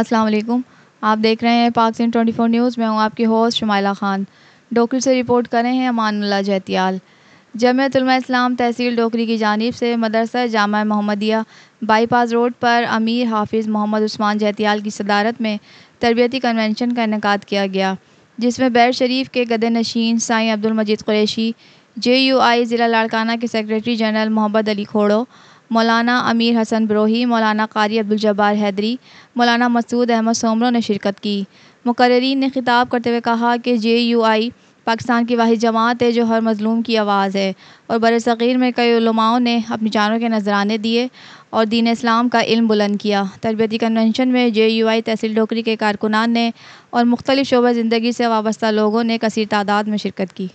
अस्सलाम वालेकुम आप देख रहे हैं पाकिस्तान 24 न्यूज़ मैं हूं आपकी होस्ट शमाइला ख़ान डोकरी से रिपोर्ट करें हैं अमानुल्ला जैतियाल जमयतलमा इस्लाम तहसील डोकरी की जानब से मदरसा जामा मोहम्मदिया बाईपास रोड पर अमीर हाफिज़ मोहम्मद उस्मान जैतियाल की सदारत में तरबियती कन्वेंशन का इनका किया गया जिसमें बैर शरीफ के गदे नशीन Sain Abdul Majeed Qureshi J U I ज़िला लाड़काना के सेक्रेटरी जनरल मोहम्मद अली खोड़ो मौलाना अमीर हसन बरोही मौलाना कारी अब्दुलजब्बार हैदरी मौलाना मसूद अहमद सोमरों ने शिरकत की मुकर्रीन ने खिताब करते हुए कहा कि जे यू आई पाकिस्तान की वाहि जमात है जो हर मजलूम की आवाज़ है और बर सग़ीर में कई उलमाओं ने अपनी जानों के नजराने दिए और दीन इस्लाम का इल्म बुलंद किया तरबती कन्वेंशन में जे यू आई तहसील डोकरी के कारकुनान ने और मुख्तलिफ़ शोबा ज़िंदगी से वाबस्ता लोगों ने कसर तादाद में शिरकत की